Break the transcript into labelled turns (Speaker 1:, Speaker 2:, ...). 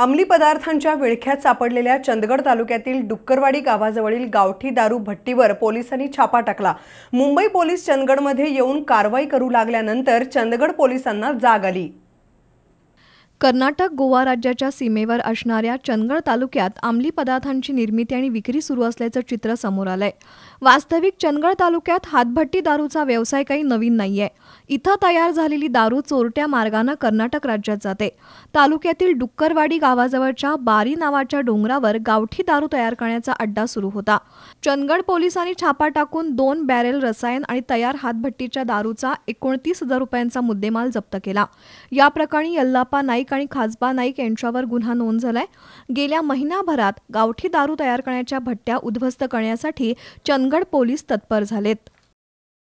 Speaker 1: अंमली पदार्थांच्या विळख्यात सापडलेल्या चंदगड तालुक्यातील डुक्करवाडी गावाजवळील गावठी दारू भट्टीवर पोलिसांनी छापा टाकला मुंबई पोलीस चंदगडमध्ये येऊन कारवाई करू लागल्यानंतर चंदगड पोलिसांना जाग आली
Speaker 2: कर्नाटक गोवा राज्याच्या सीमेवर असणाऱ्या चंदगड तालुक्यात अंमली पदार्थांची निर्मिती आणि विक्री सुरू असल्याचं चित्र समोर आलंय वास्तविक चंदगड तालुक्यात हातभट्टी दारूचा व्यवसाय काही नवीन नाहीये इथं तयार झालेली दारू चोरट्या मार्गानं कर्नाटक राज्यात जाते तालुक्यातील डुक्करवाडी गावाजवळच्या बारी नावाच्या डोंगरावर गावठी दारू तयार करण्याचा अड्डा सुरू होता चंदगड पोलिसांनी छापा टाकून दोन बॅरेल रसायन आणि तयार हातभट्टीच्या दारूचा एकोणतीस हजार रुपयांचा मुद्देमाल जप्त केला या प्रकरणी यल्लापा नाईक आणि खासबा नाईक यांच्यावर गुन्हा नोंद झालाय गेल्या महिनाभरात गावठी दारू तयार करण्याच्या भट्ट्या उद्ध्वस्त करण्यासाठी चंदगड पोलीस तत्पर झालेत